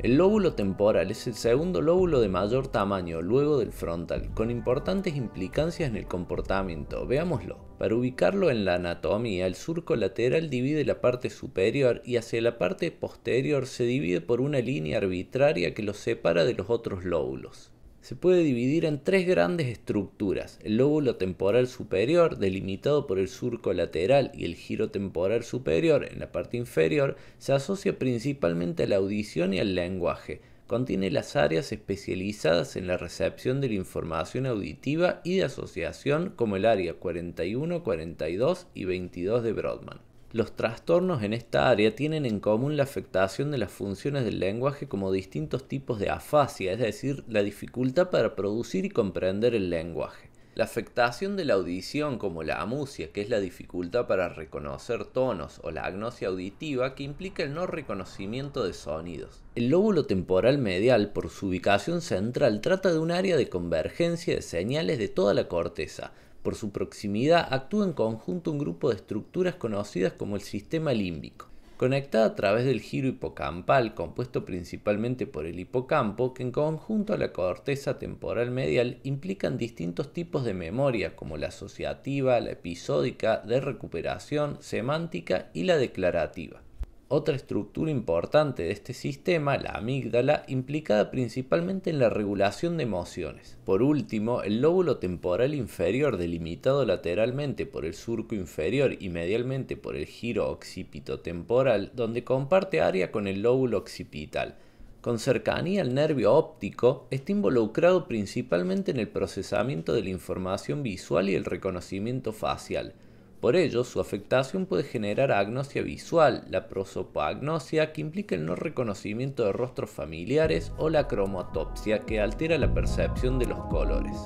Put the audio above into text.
El lóbulo temporal es el segundo lóbulo de mayor tamaño luego del frontal, con importantes implicancias en el comportamiento, veámoslo. Para ubicarlo en la anatomía, el surco lateral divide la parte superior y hacia la parte posterior se divide por una línea arbitraria que los separa de los otros lóbulos se puede dividir en tres grandes estructuras, el lóbulo temporal superior, delimitado por el surco lateral, y el giro temporal superior, en la parte inferior, se asocia principalmente a la audición y al lenguaje. Contiene las áreas especializadas en la recepción de la información auditiva y de asociación como el área 41, 42 y 22 de Brodmann. Los trastornos en esta área tienen en común la afectación de las funciones del lenguaje como distintos tipos de afasia, es decir, la dificultad para producir y comprender el lenguaje. La afectación de la audición como la amusia, que es la dificultad para reconocer tonos, o la agnosia auditiva, que implica el no reconocimiento de sonidos. El lóbulo temporal medial, por su ubicación central, trata de un área de convergencia de señales de toda la corteza, por su proximidad actúa en conjunto un grupo de estructuras conocidas como el sistema límbico, conectada a través del giro hipocampal compuesto principalmente por el hipocampo, que en conjunto a la corteza temporal medial implican distintos tipos de memoria como la asociativa, la episódica, de recuperación, semántica y la declarativa. Otra estructura importante de este sistema, la amígdala, implicada principalmente en la regulación de emociones. Por último, el lóbulo temporal inferior, delimitado lateralmente por el surco inferior y medialmente por el giro occipitotemporal, donde comparte área con el lóbulo occipital. Con cercanía al nervio óptico, está involucrado principalmente en el procesamiento de la información visual y el reconocimiento facial. Por ello, su afectación puede generar agnosia visual, la prosopagnosia, que implica el no reconocimiento de rostros familiares, o la cromatopsia, que altera la percepción de los colores.